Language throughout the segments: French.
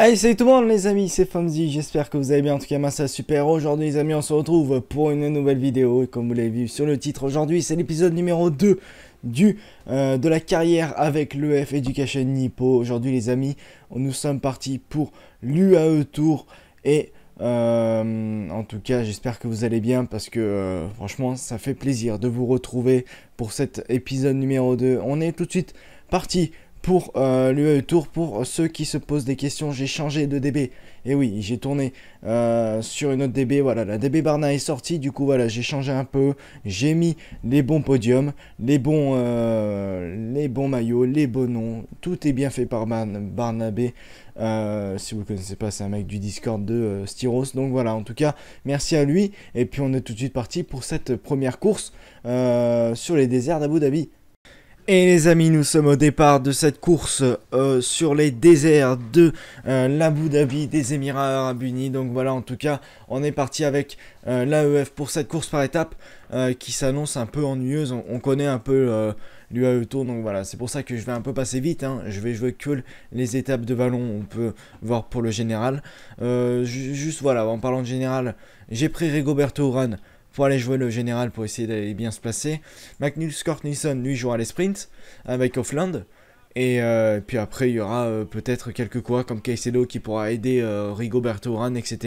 Hey salut tout le monde les amis, c'est Famzy, j'espère que vous allez bien, en tout cas moi ça super, aujourd'hui les amis on se retrouve pour une nouvelle vidéo et comme vous l'avez vu sur le titre aujourd'hui c'est l'épisode numéro 2 du, euh, de la carrière avec l'EF Education Nippo, aujourd'hui les amis nous sommes partis pour l'UAE Tour et euh, en tout cas, j'espère que vous allez bien parce que euh, franchement, ça fait plaisir de vous retrouver pour cet épisode numéro 2. On est tout de suite parti pour euh, l'UE e Tour, pour ceux qui se posent des questions, j'ai changé de DB. Et oui, j'ai tourné euh, sur une autre DB. Voilà, la DB Barna est sortie. Du coup, voilà, j'ai changé un peu. J'ai mis les bons podiums, les bons, euh, les bons maillots, les bons noms. Tout est bien fait par Barnabé. si vous ne connaissez pas, c'est un mec du Discord de Styros. Donc voilà, en tout cas, merci à lui. Et puis on est tout de suite parti pour cette première course sur les déserts d'Abu Dhabi. Et les amis, nous sommes au départ de cette course euh, sur les déserts de euh, l'Abu Dhabi des Émirats Arabes Unis. Donc voilà, en tout cas, on est parti avec euh, l'AEF pour cette course par étapes euh, qui s'annonce un peu ennuyeuse. On, connaît un peu l'UAE Tour, donc voilà, c'est pour ça que je vais un peu passer vite. Hein. Je vais jouer que les étapes de vallon, on peut voir pour le général. juste voilà, en parlant de général, j'ai pris Rigoberto Urán pour aller jouer le général pour essayer d'aller bien se placer. Magnus nilsson lui, jouera les sprints avec Offland. Et euh, puis après, il y aura euh, peut-être quelques quoi comme Caicedo qui pourra aider Rigo euh, Rigoberto etc.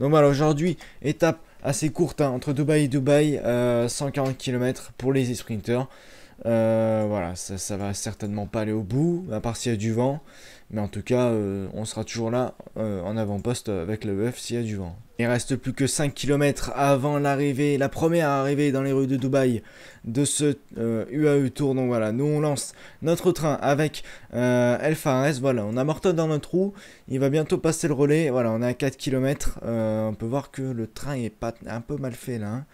Donc voilà, aujourd'hui, étape assez courte hein, entre Dubaï et Dubaï, 140 km pour les sprinters. voilà, ça, ça va certainement pas aller au bout, à part s'il y a du vent. Mais en tout cas, euh, on sera toujours là euh, en avant-poste avec le s'il y a du vent. Il reste plus que 5 km avant l'arrivée, la première arrivée dans les rues de Dubaï de ce UAU euh, UAE Tour. Donc voilà, nous on lance notre train avec El Fares. Voilà, on a Morton dans notre roue. Il va bientôt passer le relais. Voilà, on est à 4 km. on peut voir que le train est un peu mal fait là. Hein.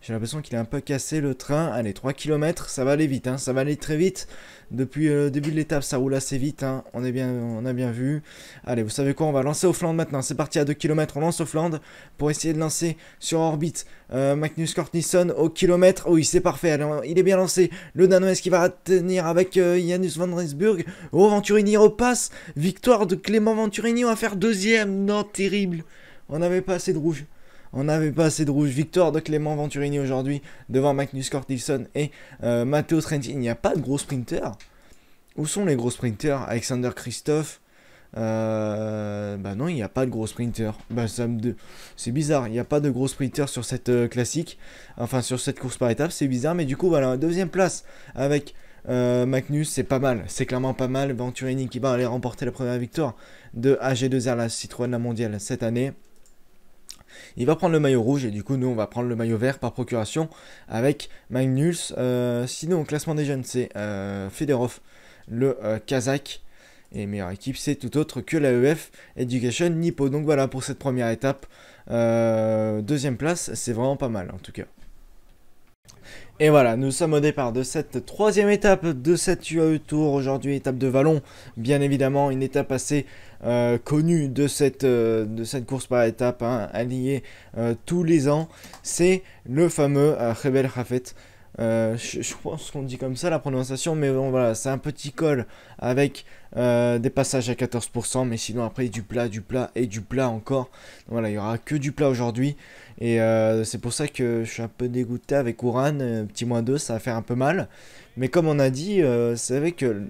J'ai l'impression qu'il a un peu cassé le train. Allez, 3 km, ça va aller vite, hein, ça va aller très vite. Depuis euh, le début de l'étape, ça roule assez vite, hein. on, est bien, on a bien vu. Allez, vous savez quoi, on va lancer au flanc maintenant. C'est parti à 2 km, on lance au flanc pour essayer de lancer sur orbite euh, Magnus Kortnisson au kilomètre. oui, c'est parfait, Allez, il est bien lancé. Le Danois qui va tenir avec euh, Janus van Rensburg. Oh, Venturini repasse. Victoire de Clément Venturini, on va faire deuxième. Non, terrible. On n'avait pas assez de rouge. On n'avait pas assez de rouge. Victoire de Clément Venturini aujourd'hui devant Magnus Cortilson et euh, Matteo Trentin. Il n'y a pas de gros sprinter. Où sont les gros sprinters Alexander Christophe euh, Bah non, il n'y a pas de gros sprinter. Bah, me... C'est bizarre, il n'y a pas de gros sprinter sur cette euh, classique. Enfin, sur cette course par étapes, c'est bizarre. Mais du coup, voilà, deuxième place avec euh, Magnus, c'est pas mal, c'est clairement pas mal. Venturini qui va aller remporter la première victoire de AG2R, la Citroën la mondiale cette année il va prendre le maillot rouge et du coup nous on va prendre le maillot vert par procuration avec Magnus. Euh, sinon au classement des jeunes c'est euh, Federov, le euh, Kazakh. Et meilleure équipe c'est tout autre que l'AEF Education Nippo. Donc voilà pour cette première étape. deuxième place, c'est vraiment pas mal en tout cas. Et voilà, nous sommes au départ de cette troisième étape de cette UAE Tour, aujourd'hui étape de Vallon, bien évidemment une étape assez euh, connue euh, de cette, course par étape, hein, alliée euh, tous les ans, c'est le fameux Rebel Rafet euh, je, pense qu'on dit comme ça la prononciation, mais bon voilà, c'est un petit col avec euh, des passages à 14%, mais sinon après du plat, du plat et du plat encore. voilà, il y aura que du plat aujourd'hui, et euh, c'est pour ça que je suis un peu dégoûté avec Ouran, petit moins 2, ça va faire un peu mal. Mais comme on a dit, c'est vrai que,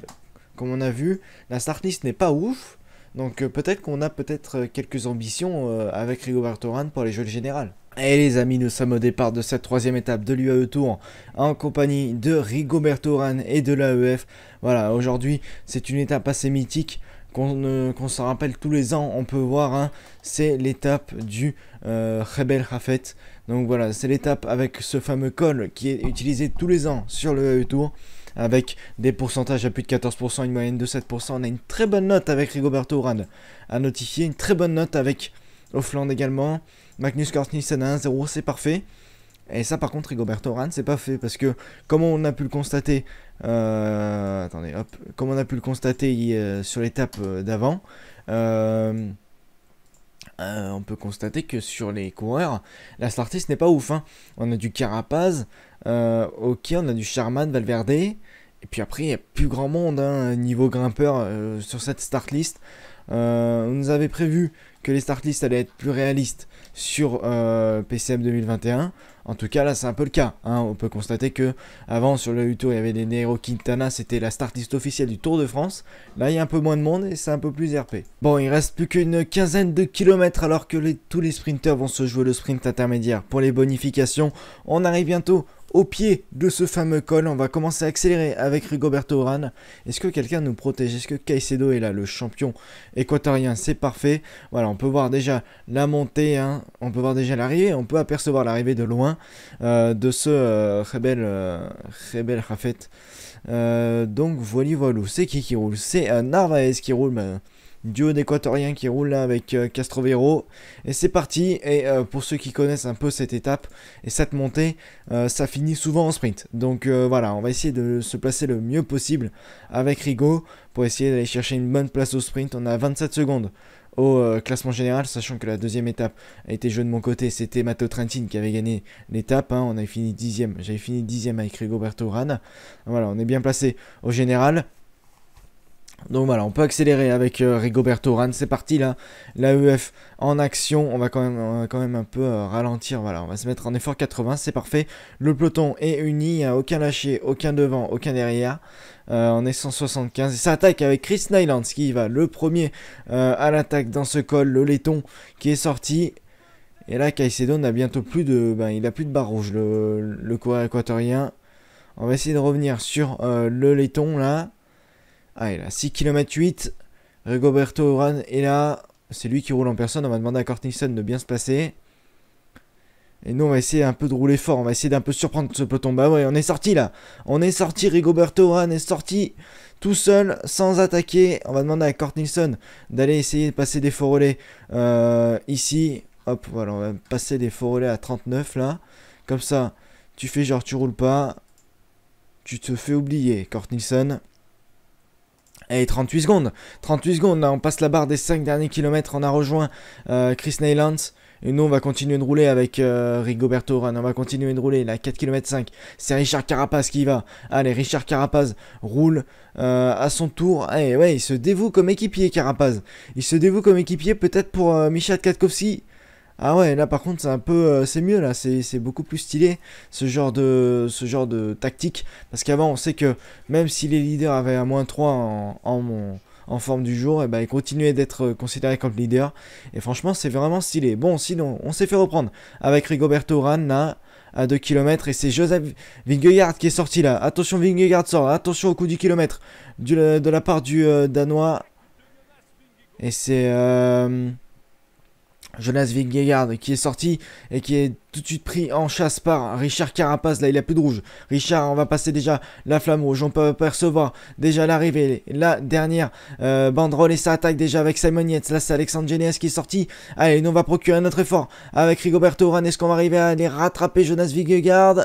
comme on a vu, la startlist n'est pas ouf, donc peut-être qu'on a peut-être quelques ambitions avec Rigoberto Ouran pour les Jeux général et eh les amis, nous sommes au départ de cette troisième étape de l'UAE Tour en compagnie de Rigoberto Urán et de l'AEF. Voilà, aujourd'hui c'est une étape assez mythique qu'on euh, s'en se rappelle tous les ans, on peut voir, hein. c'est l'étape du euh, Rebel Rafet. Donc voilà, c'est l'étape avec ce fameux col qui est utilisé tous les ans sur le e Tour, avec des pourcentages à plus de 14%, une moyenne de 7%. On a une très bonne note avec Rigoberto Urán à notifier, une très bonne note avec Offland également. Magnus Kortnissen à 1-0, c'est parfait. Et ça, par contre, Rigoberto Ran, c'est pas fait parce que, comme on a pu le constater, euh, attendez, hop, comme on a pu le constater euh, sur l'étape euh, d'avant, on peut constater que sur les coureurs, la startlist n'est pas ouf. Hein. On a du Carapaz, ok, on a du Charman, Valverde, et puis après, il n'y a plus grand monde hein, niveau grimpeur sur cette startlist. on nous avait prévu que les startlists allaient être plus réalistes sur euh, PCM 2021. En tout cas, là, c'est un peu le cas. Hein. On peut constater que avant sur le Uto, il y avait des Nero Quintana, c'était la startlist officielle du Tour de France. Là, il y a un peu moins de monde et c'est un peu plus RP. Bon, il reste plus qu'une quinzaine de kilomètres alors que tous les sprinteurs vont se jouer le sprint intermédiaire pour les bonifications. On arrive bientôt au pied de ce fameux col. On va commencer à accélérer avec Rigoberto Urán. Est-ce que quelqu'un nous protège Est-ce que Caicedo est là, le champion équatorien C'est parfait. Voilà, on peut voir déjà la montée, hein. on peut voir déjà l'arrivée, on peut apercevoir l'arrivée de loin euh, de ce euh, rebelle, euh, Rebel, Rafet. donc voilà, voilà, c'est qui qui roule C'est Narvaez qui roule duo d'équatoriens qui roule là avec euh, Castrovero. Et c'est parti. Et euh, pour ceux qui connaissent un peu cette étape et cette montée, euh, ça finit souvent en sprint. Donc voilà, on va essayer de se placer le mieux possible avec Rigaud pour essayer d'aller chercher une bonne place au sprint. On a 27 secondes au classement général, sachant que la deuxième étape a été jouée de mon côté, c'était Matteo Trentin qui avait gagné l'étape, hein. on avait fini dixième, j'avais fini dixième avec Rigoberto rana voilà, on est bien placé au général, donc voilà, on peut accélérer avec euh, Rigoberto ran C'est parti là, l'AEF en action. On va quand même, quand même un peu euh, ralentir. Voilà, on va se mettre en effort 80, c'est parfait. Le peloton est uni, il n'y a aucun lâché, aucun devant, aucun derrière. Euh, on est 175 et ça attaque avec Chris Nylands qui va le premier à l'attaque dans ce col, le laiton qui est sorti. Et là, Caicedo n'a bientôt plus de, ben, il a plus de barre rouge, le, le coureur équatorien. On va essayer de revenir sur le laiton là. Allez, ah, là. 6 km 8. Rigoberto Oran est là. C'est lui qui roule en personne. On va demander à Cortinson de bien se passer, Et nous, on va essayer un peu de rouler fort. On va essayer d'un peu surprendre ce peloton. Bah ouais, on est sorti là. On est sorti. Rigoberto Oran est sorti tout seul, sans attaquer. On va demander à Cortinson d'aller essayer de passer des faux relais euh, ici. Hop, voilà, on va passer des faux relais à 39 là. Comme ça, tu fais genre tu roules pas. Tu te fais oublier, Cortinson, et eh, 38 secondes, 38 secondes, on passe la barre des 5 derniers kilomètres, on a rejoint euh, Chris Neylands. Et nous, on va continuer de rouler avec euh, Rigoberto On va continuer de rouler. Là, 4 km 5. C'est Richard Carapaz qui va. Allez, Richard Carapaz roule euh, à son tour. et eh, ouais, il se dévoue comme équipier, Carapaz. Il se dévoue comme équipier, peut-être pour euh, Michel Katkowski. Ah ouais, là par contre c'est un peu, euh, c'est mieux là, c'est beaucoup plus stylé ce genre de, ce genre de tactique. Parce qu'avant on sait que même si les leaders avaient à moins 3 en, en, forme du jour, et eh ben ils continuaient d'être euh, considérés comme leaders. Et franchement c'est vraiment stylé. Bon sinon on s'est fait reprendre avec Rigoberto Rana à 2 km et c'est Joseph Vingegaard qui est sorti là. Attention Vingegaard sort, attention au coup du kilomètre euh, de la part du Danois. Et c'est... Jonas Vingegaard qui est sorti et qui est tout de suite pris en chasse par Richard Carapaz. Là, il a plus de rouge. Richard, on va passer déjà la flamme rouge. On peut percevoir déjà l'arrivée. La dernière Bandrol euh, banderole et ça attaque déjà avec Simon Yates. Là, c'est Alexandre Genes qui est sorti. Allez, nous, on va procurer un autre effort avec Rigoberto Urán. Est-ce qu'on va arriver à aller rattraper Jonas Vingegaard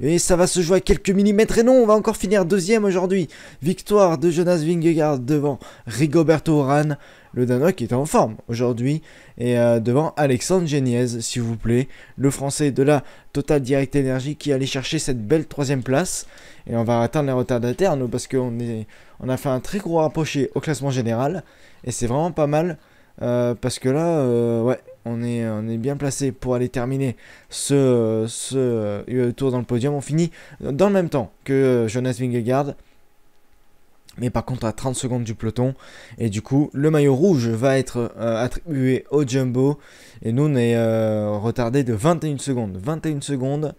Et ça va se jouer à quelques millimètres. Et non, on va encore finir deuxième aujourd'hui. Victoire de Jonas Vingegaard devant Rigoberto Urán le Danois est en forme aujourd'hui, et euh, devant Alexandre Geniez, s'il vous plaît, le Français de la Total Direct Energy qui allait chercher cette belle troisième place, et on va atteindre les retardataires, nous, parce qu'on est, on a fait un très gros rapproché au classement général, et c'est vraiment pas mal, euh, parce que là, euh, ouais, on est, on est, bien placé pour aller terminer ce, ce tour dans le podium. On finit dans le même temps que Jonas Vingegaard mais par contre à 30 secondes du peloton. Et du coup, le maillot rouge va être euh, attribué au jumbo. Et nous, on est euh, retardé de 21 secondes. 21 secondes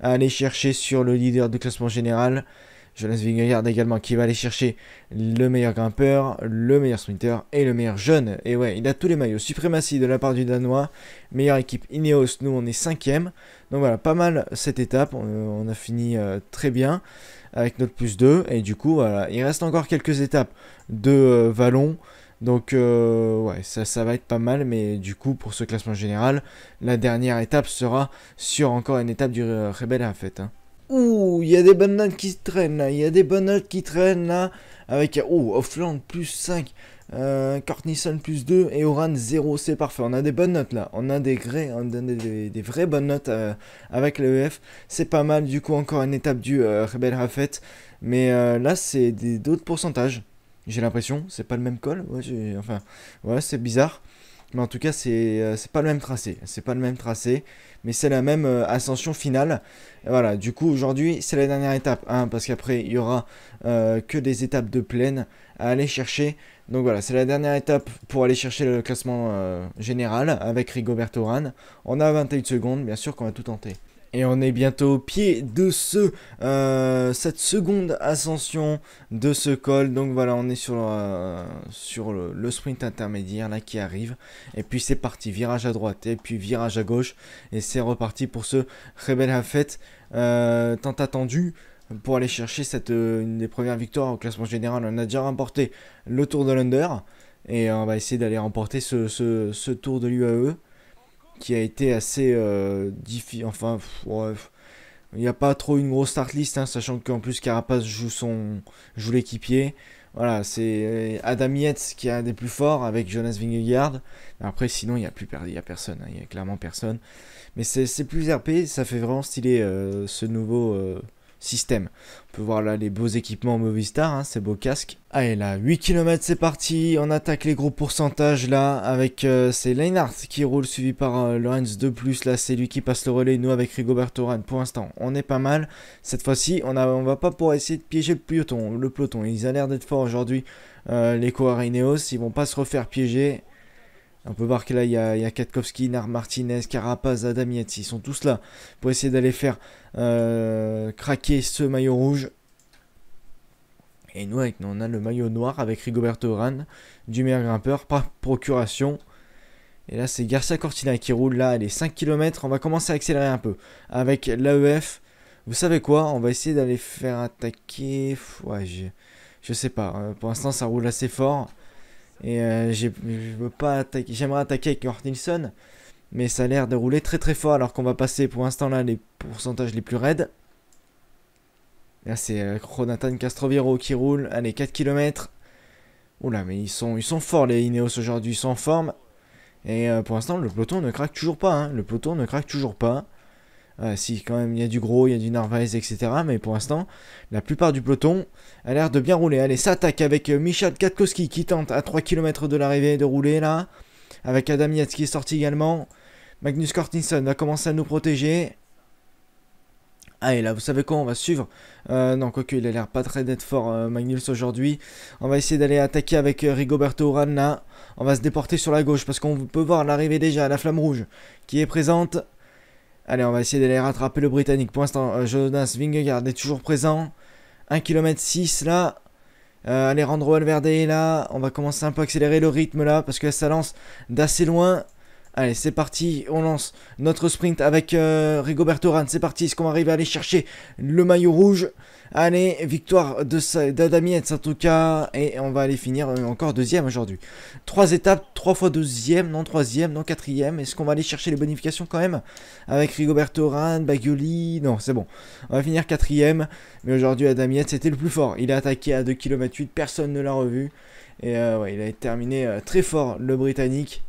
à aller chercher sur le leader du classement général. Jonas Vingegaard également qui va aller chercher le meilleur grimpeur, le meilleur sprinter et le meilleur jeune. Et ouais, il a tous les maillots. Suprématie de la part du Danois, meilleure équipe Ineos, nous on est cinquième. Donc voilà, pas mal cette étape, on, a fini euh, très bien avec notre plus 2. Et du coup, voilà, il reste encore quelques étapes de euh, vallon. Donc euh, ouais, ça, ça, va être pas mal, mais du coup pour ce classement général, la dernière étape sera sur encore une étape du Rebelle en hein. fait. Ouh, il y a des bonnes notes qui traînent là, hein. il y a des bonnes notes qui traînent là. Hein. Avec, oh, Offland plus 5, euh, plus 2 et Oran 0, c'est parfait. On a des bonnes notes là, on a des, on des, vraies bonnes notes euh, avec l'EF. E c'est pas mal, du coup, encore une étape du euh, Rebel Rafet. Mais euh, là, c'est d'autres pourcentages, j'ai l'impression. C'est pas le même col, enfin, ouais, c'est bizarre. Mais en tout cas, euh, c'est pas le même tracé. C'est pas le même tracé, mais c'est la même euh, ascension finale. voilà, du coup, aujourd'hui, c'est la dernière étape, hein, parce qu'après, il y aura euh, que des étapes de plaine à aller chercher. Donc voilà, c'est la dernière étape pour aller chercher le classement général avec Rigoberto ran On a 21 secondes, bien sûr qu'on va tout tenter. Et on est bientôt au pied de ce, euh, cette seconde ascension de ce col. Donc voilà, on est sur, euh, sur le, sprint intermédiaire là qui arrive. Et puis c'est parti, virage à droite et puis virage à gauche. Et c'est reparti pour ce Rebel Hafet euh, tant attendu pour aller chercher cette, euh, une des premières victoires au classement général. On a déjà remporté le Tour de l'Under. Et on va essayer d'aller remporter ce, ce tour de l'UAE qui a été assez euh, difficile. Enfin, il n'y a pas trop une grosse start list, hein, sachant qu'en plus Carapace joue son joue l'équipier. Voilà, c'est euh, Adam Yates qui est un des plus forts avec Jonas Vingegaard. Après, sinon, il n'y a plus il n'y a personne, hein, il n'y a clairement personne. Mais c'est plus RP, ça fait vraiment stylé euh, ce nouveau système. On peut voir là les beaux équipements Movistar, hein, ces beaux casques. Allez là, 8 km c'est parti, on attaque les gros pourcentages là, avec euh, c'est Leinart qui roule suivi par euh, Lorenz de plus, là c'est lui qui passe le relais, nous avec Rigoberto Urán pour l'instant on est pas mal. Cette fois-ci on, on va pas pour essayer de piéger le peloton, le peloton. ils ont l'air d'être forts aujourd'hui, euh, les co ils vont pas se refaire piéger. On peut voir que là, il y a, Katkowski, Nar Martinez, Carapaz, Adamietz. Ils sont tous là pour essayer d'aller faire euh, craquer ce maillot rouge. Et nous, avec, on a le maillot noir avec Rigoberto ran du meilleur grimpeur, par procuration. Et là, c'est Garcia Cortina qui roule là, est 5 km. On va commencer à accélérer un peu avec l'AEF. Vous savez quoi On va essayer d'aller faire attaquer. Ouais, je, je sais pas. Euh, pour l'instant, ça roule assez fort. Et euh, je pas J'aimerais attaquer avec Hortinson. Mais ça a l'air de rouler très très fort alors qu'on va passer pour l'instant là les pourcentages les plus raides. Là c'est Cronatan euh, Castroviro qui roule. Allez 4 km. Oula mais ils sont, ils sont forts les Ineos aujourd'hui, ils sont en forme. Et euh, pour l'instant le peloton ne craque toujours pas. Hein. Le peloton ne craque toujours pas. Euh, si, quand même, il y a du gros, il y a du Narvaez, etc. Mais pour l'instant, la plupart du peloton a l'air de bien rouler. Allez, ça attaque avec euh, Michal Katkowski qui tente à 3 km de l'arrivée de rouler là. Avec Adam Yates qui est sorti également. Magnus Cortinson va commencer à nous protéger. Allez, ah, là, vous savez quoi, on va suivre. Euh, non, quoique, il a l'air pas très d'être fort, Magnus, aujourd'hui. On va essayer d'aller attaquer avec Rigoberto Urán, là. On va se déporter sur la gauche, parce qu'on peut voir l'arrivée déjà, la flamme rouge, qui est présente. Allez, on va essayer d'aller rattraper le Britannique. Pour l'instant, euh, Jonas Vingegaard est toujours présent. 1 km 6 là. Euh, allez, Randro Valverde est là. On va commencer un peu à accélérer le rythme là parce que ça lance d'assez loin. Allez, c'est parti, on lance notre sprint avec euh, Rigoberto Ran. C'est parti, est-ce qu'on va arriver à aller chercher le maillot rouge Allez, victoire d'Adamietz en tout cas. Et on va aller finir euh, encore deuxième aujourd'hui. Trois étapes, trois fois deuxième, non troisième, non quatrième. Est-ce qu'on va aller chercher les bonifications quand même Avec Rigoberto Ran, Bagioli, non c'est bon. On va finir quatrième. Mais aujourd'hui Adamietz c'était le plus fort. Il a attaqué à 2 km 8, personne ne l'a revu. Et euh, ouais, il a terminé très fort le Britannique.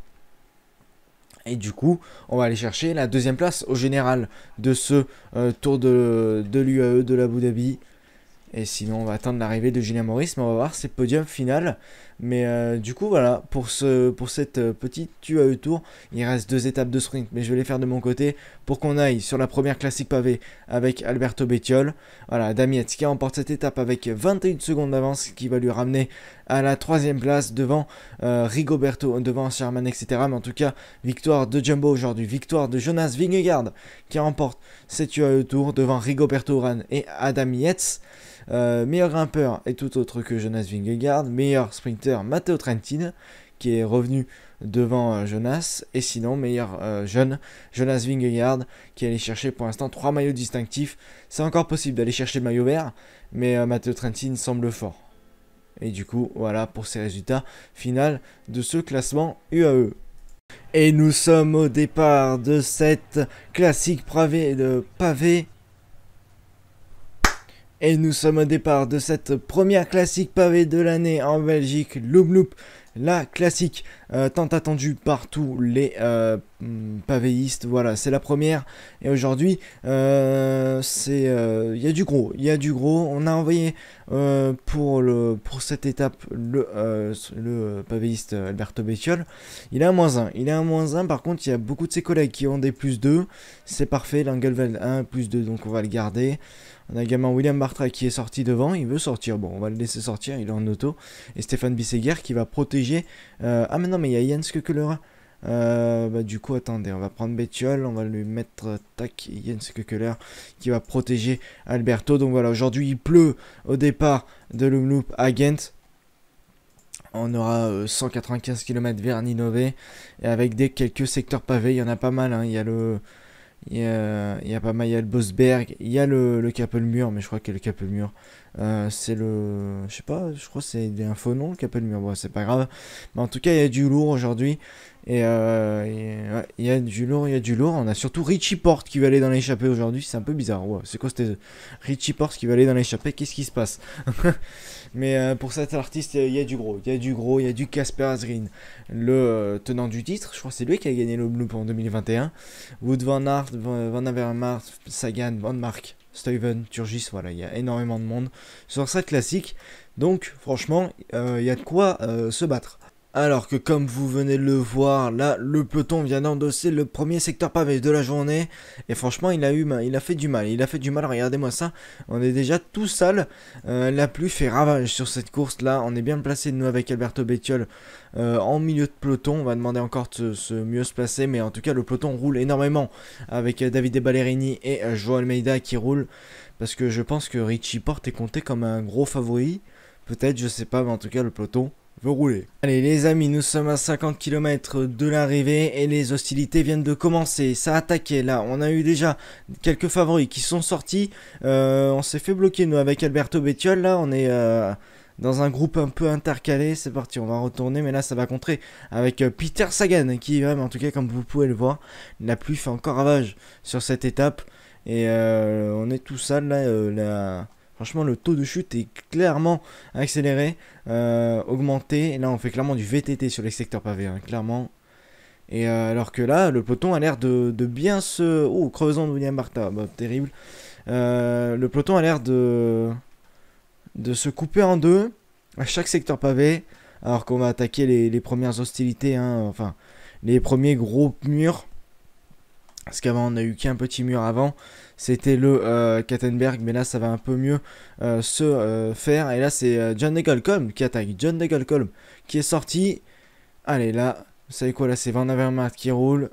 Et du coup, on va aller chercher la deuxième place au général de ce euh, tour de, de l'UAE de l'Abu Dhabi. Et sinon, on va attendre l'arrivée de Julien Maurice, mais on va voir ses podiums final mais euh, du coup, voilà, pour, ce, pour cette euh, petite eux tour, il reste deux étapes de sprint, mais je vais les faire de mon côté pour qu'on aille sur la première classique pavée avec Alberto Bettiol. Voilà, Yetz qui remporte cette étape avec 21 secondes d'avance, qui va lui ramener à la troisième place devant euh, Rigoberto, devant Sherman, etc. Mais en tout cas, victoire de Jumbo aujourd'hui, victoire de Jonas Vingegaard qui remporte cette UAE Tour devant Rigoberto Ran et Adam Yetz meilleur grimpeur et tout autre que Jonas Vingegaard, meilleur sprinter Matteo Trentin qui est revenu devant euh, Jonas. Et sinon, meilleur euh, jeune, Jonas Vingegaard, qui allait chercher pour l'instant trois maillots distinctifs. C'est encore possible d'aller chercher le maillot vert, mais euh, Matteo Trentin semble fort. Et du coup, voilà pour ces résultats finaux de ce classement UAE. Et nous sommes au départ de cette classique pavé de pavé et nous sommes au départ de cette première classique pavée de l'année en Belgique, Loop la classique euh, tant attendu par tous les euh, hmm, pavéistes. Voilà, c'est la première. Et aujourd'hui, euh, c'est il y a du gros, il y a du gros. On a envoyé pour le pour cette étape le le pavéiste Alberto Bettiol. Il a un moins 1. Il est un moins 1. Par contre, il y a beaucoup de ses collègues qui ont des plus 2. C'est parfait. L'Angelveld 1 plus 2, donc on va le garder. On a également William Bartra qui est sorti devant, il veut sortir. Bon, on va le laisser sortir, il est en auto. Et Stéphane Bisseguer qui va protéger. ah, maintenant, mais il y a Jens euh, bah, du coup, attendez, on va prendre Bétiol, on va lui mettre euh, tac Jens qui va protéger Alberto. Donc voilà, aujourd'hui il pleut au départ de Loop à Ghent. On aura 195 euh, km vers Ninové et avec des quelques secteurs pavés, il y en a pas mal. Hein. Il y a le, il y, a, pas mal, il le Bosberg, il y a le, le Capelmur, mais je crois que le Capelmur, euh, c'est le, je sais pas, je crois que c'est un faux nom, le Capelmur, bon, c'est pas grave. Mais en tout cas, il y a du lourd aujourd'hui. Et, euh, il y a du lourd, il y a du lourd. On a surtout Richie Porte qui va aller dans l'échappée aujourd'hui. C'est un peu bizarre. Wow, c'est quoi c'était Richie Porte qui va aller dans l'échappée Qu'est-ce qui se passe Mais euh, pour cet artiste, il y a du gros. Il y a du gros. Il y a du Casper Azrin, le euh, tenant du titre. Je crois que c'est lui qui a gagné le Bloop en 2021. Wood Van Aert, Van Avermaet, Sagan, Van Mark, Stuyven, Turgis. Voilà, il y a énormément de monde sur cette classique. Donc, franchement, il y a de quoi se battre. Alors que comme vous venez de le voir, là, le peloton vient d'endosser le premier secteur pavé de la journée. Et franchement, il a eu, il a fait du mal. Il a fait du mal. Regardez-moi ça. On est déjà tout sale. Euh, la pluie fait ravage sur cette course là. On est bien placé nous avec Alberto Bettiol euh, en milieu de peloton. On va demander encore de mieux se placer, mais en tout cas, le peloton roule énormément avec euh, David Ballerini et Joao Almeida qui roulent parce que je pense que Richie Porte est compté comme un gros favori. Peut-être, je sais pas, mais en tout cas, le peloton rouler. Allez les amis, nous sommes à 50 km de l'arrivée et les hostilités viennent de commencer. Ça a attaqué là, on a eu déjà quelques favoris qui sont sortis. Euh, on s'est fait bloquer nous avec Alberto Bettiol là, on est... Euh, dans un groupe un peu intercalé. C'est parti, on va retourner, mais là ça va contrer avec euh, Peter Sagan qui, même en tout cas, comme vous pouvez le voir, la pluie fait encore ravage sur cette étape. Et on est tout seul là, Franchement, le taux de chute est clairement accéléré, euh, augmenté. Et là, on fait clairement du VTT sur les secteurs pavés, hein, clairement. Et euh, alors que là, le peloton a l'air de, bien se. Oh, creusant de William Martha, bah, terrible. Euh, le peloton a l'air de de se couper en deux à chaque secteur pavé, alors qu'on va attaquer les, premières hostilités, hein, enfin les premiers gros murs. Parce qu'avant on a eu qu'un petit mur avant, c'était le euh, Kattenberg, mais là ça va un peu mieux euh, se euh, faire. Et là c'est John Degolcom qui attaque, John Degolcom qui est sorti. Allez là, vous savez quoi là c'est Van Avermaet qui roule.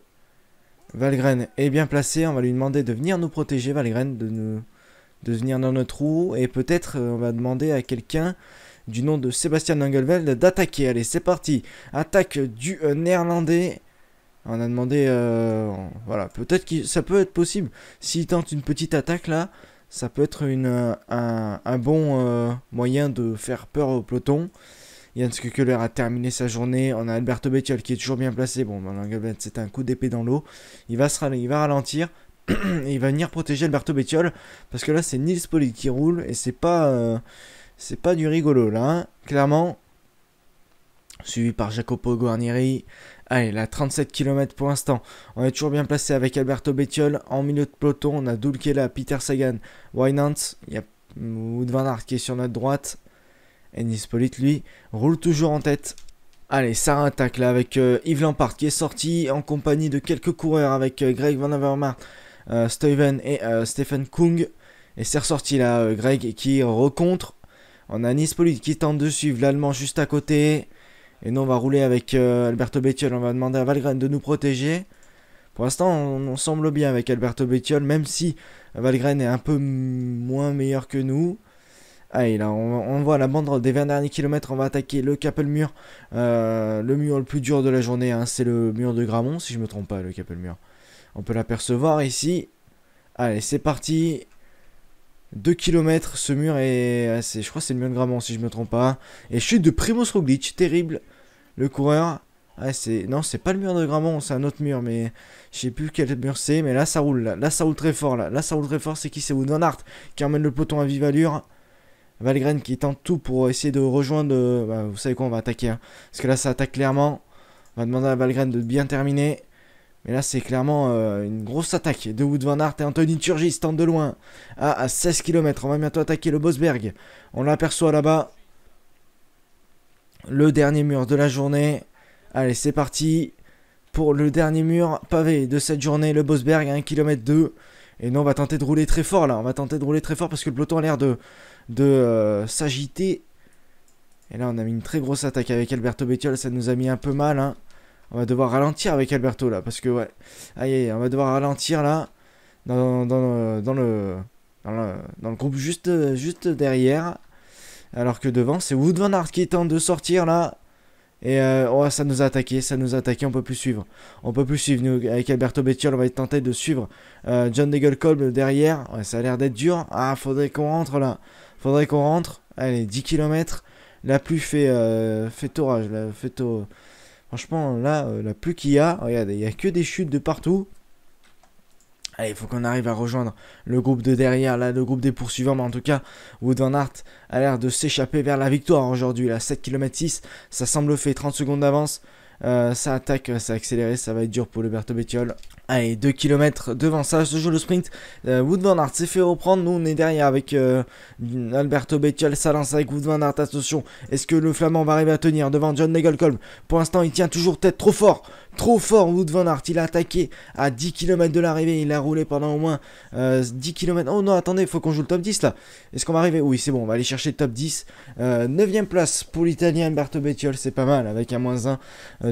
Valgren est bien placé, on va lui demander de venir nous protéger Valgren, de, venir dans notre trou. Et peut-être on va demander à quelqu'un du nom de Sébastien Engelveld d'attaquer. Allez c'est parti, attaque du néerlandais. On a demandé, euh, voilà, peut-être que ça peut être possible. S'il tente une petite attaque là, ça peut être un, bon euh, moyen de faire peur au peloton. Yann Skükeler a terminé sa journée. On a Alberto Bettiol qui est toujours bien placé. Bon, c'est un coup d'épée dans l'eau. Il va, il va ralentir. et il va venir protéger Alberto Bettiol. Parce que là, c'est Nils Poli qui roule. Et c'est pas, euh, c'est pas du rigolo là. Hein. Clairement, suivi par Jacopo Guarnieri. Allez, la 37 km pour l'instant. On est toujours bien placé avec Alberto Bettiol. En milieu de peloton, on a Dulkela, Peter Sagan, Wynant. Il y a Wood Van Aert qui est sur notre droite. Et Polite, lui, roule toujours en tête. Allez, ça attaque là avec euh, Yves Lampard qui est sorti en compagnie de quelques coureurs avec euh, Greg Van Avermaet, euh, Steven et Stephen Kung. Et c'est ressorti là, Greg qui recontre. On a Nice qui tente de suivre l'Allemand juste à côté. Et nous, on va rouler avec euh, Alberto Bettiol. On va demander à Valgren de nous protéger. Pour l'instant, on, semble bien avec Alberto Bettiol, même si Valgren est un peu moins meilleur que nous. Allez, là, on, on, voit la bande des 20 derniers kilomètres. On va attaquer le capel mur euh, le mur le plus dur de la journée. Hein, c'est le mur de Gramont, si je me trompe pas, le Cap-le-Mur. On peut l'apercevoir ici. Allez, c'est parti. 2 km, ce mur est Je crois que c'est le mur de Grammont si je me trompe pas. Et chute de Primoz Roglic, terrible. Le coureur. Ouais, c'est... Non, c'est pas le mur de Grammont, c'est un autre mur, mais je sais plus quel mur c'est, mais là ça roule, là. ça roule très fort, là, là ça roule très fort, c'est qui C'est Art qui emmène le peloton à vive allure. Valgren qui tente tout pour essayer de rejoindre... Bah, vous savez quoi, on va attaquer, hein. parce que là ça attaque clairement. On va demander à Valgren de bien terminer. Mais là, c'est clairement euh, une grosse attaque de Wood Van Aert et Anthony Turgis tente de loin. Ah, à 16 km, on va bientôt attaquer le Bosberg. On l'aperçoit là-bas le dernier mur de la journée. Allez, c'est parti pour le dernier mur pavé de cette journée, le Bosberg à 1 km 2. Et nous, on va tenter de rouler très fort là. On va tenter de rouler très fort parce que le peloton a l'air de, de euh, s'agiter. Et là, on a mis une très grosse attaque avec Alberto Bettiol. Ça nous a mis un peu mal. Hein. On va devoir ralentir avec Alberto là. Parce que, ouais. Aïe, on va devoir ralentir là. Dans, le, dans le, dans le, groupe juste, juste derrière. Alors que devant, c'est Wood Van Hart qui tente de sortir là. Et euh, oh, ça nous a attaqué, ça nous a attaqué, on peut plus suivre. On peut plus suivre, nous, avec Alberto Bettiol, on va tenté de suivre euh, John Degelkolb derrière. Ouais, ça a l'air d'être dur. Ah, faudrait qu'on rentre là. Faudrait qu'on rentre. Allez, 10 km. La pluie fait, euh, fait orage, fait Franchement, là, la pluie qu'il y a, regardez, il y a que des chutes de partout. Allez, il faut qu'on arrive à rejoindre le groupe de derrière, là, le groupe des poursuivants. Mais en tout cas, Wood Van Hart a l'air de s'échapper vers la victoire aujourd'hui. Là, 7 km 6, ça semble fait. 30 secondes d'avance. Euh, ça attaque, ça accélère, ça va être dur pour le Bétiol. Allez, 2 km devant ça, se joue le sprint. Euh, Wood Van Hart s'est fait reprendre. Nous, on est derrière avec euh, Alberto Bettiol, ça lance avec Wood Van Hart, Attention, est-ce que le Flamand va arriver à tenir devant John Negolcolm Pour l'instant, il tient toujours tête trop fort. Trop fort, Wood Van Hart, Il a attaqué à 10 km de l'arrivée. Il a roulé pendant au moins 10 euh, km. Oh non, attendez, il faut qu'on joue le top 10 là. Est-ce qu'on va arriver Oui, c'est bon, on va aller chercher le top 10. 9ème place pour l'Italien Alberto Bettiol, c'est pas mal, avec un moins 1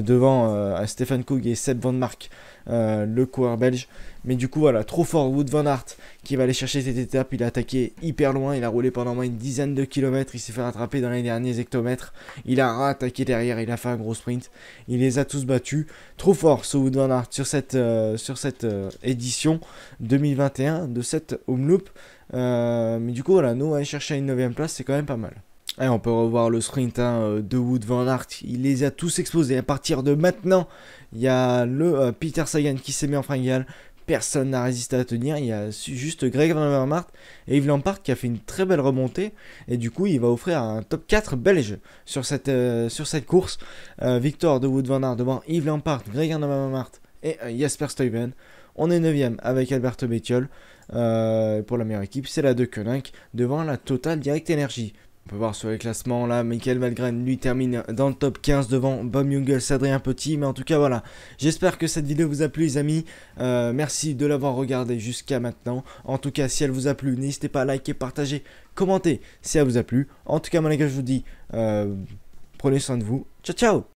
devant Stefan Coug et Seb Van Mark. Euh, le coureur belge. Mais du coup, voilà, trop fort Wood Van Aert qui va aller chercher cette étape. Il a attaqué hyper loin, il a roulé pendant moins une dizaine de kilomètres, il s'est fait rattraper dans les derniers hectomètres. Il a attaqué derrière, il a fait un gros sprint. Il les a tous battus. Trop fort ce Wood Van Aert sur cette, euh, sur cette euh, édition 2021 de cette Home Loop. mais du coup, voilà, nous, aller chercher une 9 place, c'est quand même pas mal on peut revoir le sprint hein, euh, de Wood Van Aert. Il les a tous exposés. À partir de maintenant, il y a le euh, Peter Sagan qui s'est mis en fringale. Personne n'a résisté à tenir. Il y a juste Greg Van Aert et Yves Lampard qui a fait une très belle remontée. Et du coup, il va offrir un top 4 belge sur cette, euh, sur cette course. Victor de Wood Van Aert devant Yves Lampard, Greg Van Aert et Jasper Stuyven. On est 9ème avec Alberto Bettiol. pour la meilleure équipe, c'est la de Koenig devant la Total Direct Energy. On peut voir sur les classements là, Michael Malgren lui termine dans le top 15 devant Bob Jungels, Adrien Petit. Mais en tout cas voilà, j'espère que cette vidéo vous a plu les amis. Euh, merci de l'avoir regardée jusqu'à maintenant. En tout cas si elle vous a plu, n'hésitez pas à liker, partager, commenter si elle vous a plu. En tout cas mon les gars je vous dis, euh, prenez soin de vous. Ciao ciao